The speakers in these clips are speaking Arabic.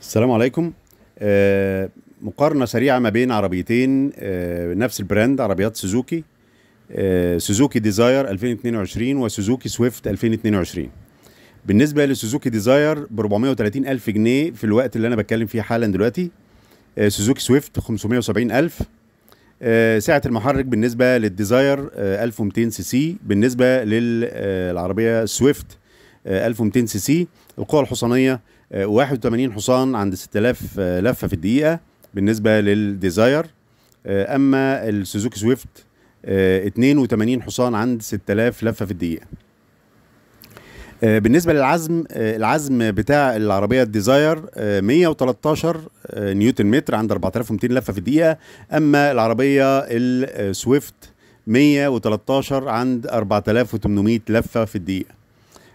السلام عليكم آه، مقارنه سريعه ما بين عربيتين آه، نفس البراند عربيات سوزوكي آه، سوزوكي ديزاير 2022 وسوزوكي سويفت 2022 بالنسبه لسوزوكي ديزاير ب 430 الف جنيه في الوقت اللي انا بتكلم فيه حالا دلوقتي سوزوكي سويفت 570 الف سعه المحرك بالنسبه للديزاير 1200 سي سي بالنسبه للعربيه سويفت 1200 سي سي القوه الحصانيه 81 حصان عند 6000 آه، لفه في الدقيقه بالنسبه للديزاير آه، اما السوزوكي سويفت 82 آه، حصان عند 6000 لفه في الدقيقه بالنسبه للعزم العزم بتاع العربيه الديزاير 113 نيوتن متر عند 4200 لفه في الدقيقه اما العربيه السويفت 113 عند 4800 لفه في الدقيقه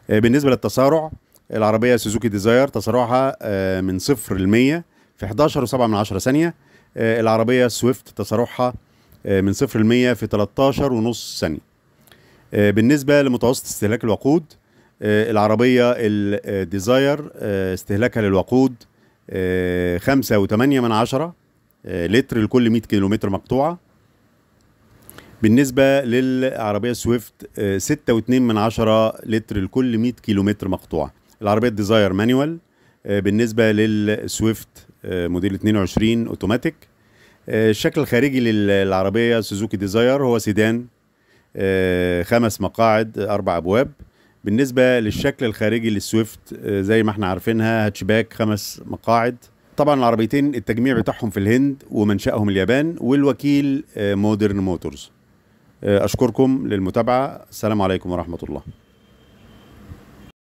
بالنسبه للتسارع العربيه سوزوكي ديزاير تسارعها آه، من صفر ل 100 في 11.7 من 10 ثانيه آه، العربيه سويفت تسارعها آه، من صفر ل 100 في 13.5 ثانيه بالنسبه لمتوسط استهلاك الوقود العربيه الديزاير استهلاكها للوقود 5 و من 10 لتر لكل 100 كيلومتر مقطوعه بالنسبة للعربية سويفت 6.2 من 10 لتر لكل 100 كيلومتر مقطوعة العربيه ديزاير آه، مانيوال بالنسبه للسويفت آه، موديل 22 اوتوماتيك آه، الشكل الخارجي للعربيه سوزوكي ديزاير هو سيدان خمس مقاعد اربع ابواب بالنسبه للشكل الخارجي للسويفت زي ما احنا عارفينها هاتشباك خمس مقاعد طبعا العربيتين التجميع بتاعهم في الهند ومنشأهم اليابان والوكيل مودرن موتورز أشكركم للمتابعة السلام عليكم ورحمة الله